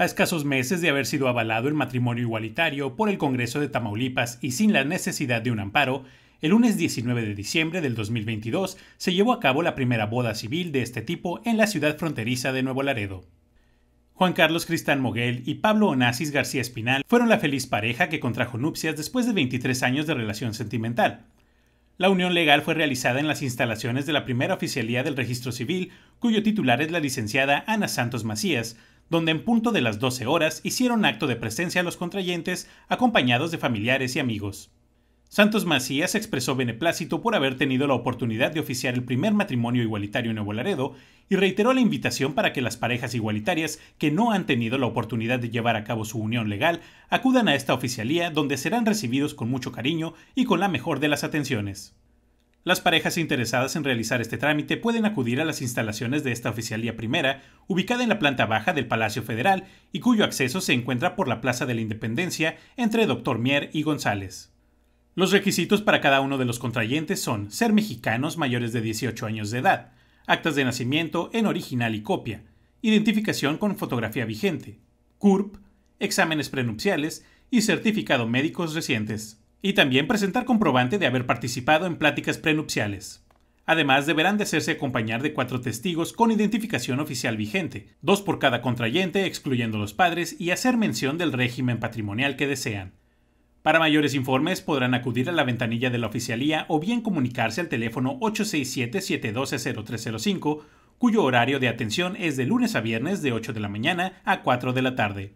a escasos meses de haber sido avalado el matrimonio igualitario por el Congreso de Tamaulipas y sin la necesidad de un amparo, el lunes 19 de diciembre del 2022 se llevó a cabo la primera boda civil de este tipo en la ciudad fronteriza de Nuevo Laredo. Juan Carlos Cristán Moguel y Pablo Onassis García Espinal fueron la feliz pareja que contrajo nupcias después de 23 años de relación sentimental. La unión legal fue realizada en las instalaciones de la primera oficialía del registro civil, cuyo titular es la licenciada Ana Santos Macías, donde en punto de las 12 horas hicieron acto de presencia a los contrayentes acompañados de familiares y amigos. Santos Macías expresó beneplácito por haber tenido la oportunidad de oficiar el primer matrimonio igualitario en Nuevo Laredo y reiteró la invitación para que las parejas igualitarias que no han tenido la oportunidad de llevar a cabo su unión legal acudan a esta oficialía donde serán recibidos con mucho cariño y con la mejor de las atenciones. Las parejas interesadas en realizar este trámite pueden acudir a las instalaciones de esta oficialía primera, ubicada en la planta baja del Palacio Federal y cuyo acceso se encuentra por la Plaza de la Independencia entre Doctor Mier y González. Los requisitos para cada uno de los contrayentes son ser mexicanos mayores de 18 años de edad, actas de nacimiento en original y copia, identificación con fotografía vigente, CURP, exámenes prenupciales y certificado médicos recientes, y también presentar comprobante de haber participado en pláticas prenupciales. Además, deberán de hacerse acompañar de cuatro testigos con identificación oficial vigente, dos por cada contrayente excluyendo los padres, y hacer mención del régimen patrimonial que desean. Para mayores informes podrán acudir a la ventanilla de la oficialía o bien comunicarse al teléfono 867-712-0305, cuyo horario de atención es de lunes a viernes de 8 de la mañana a 4 de la tarde.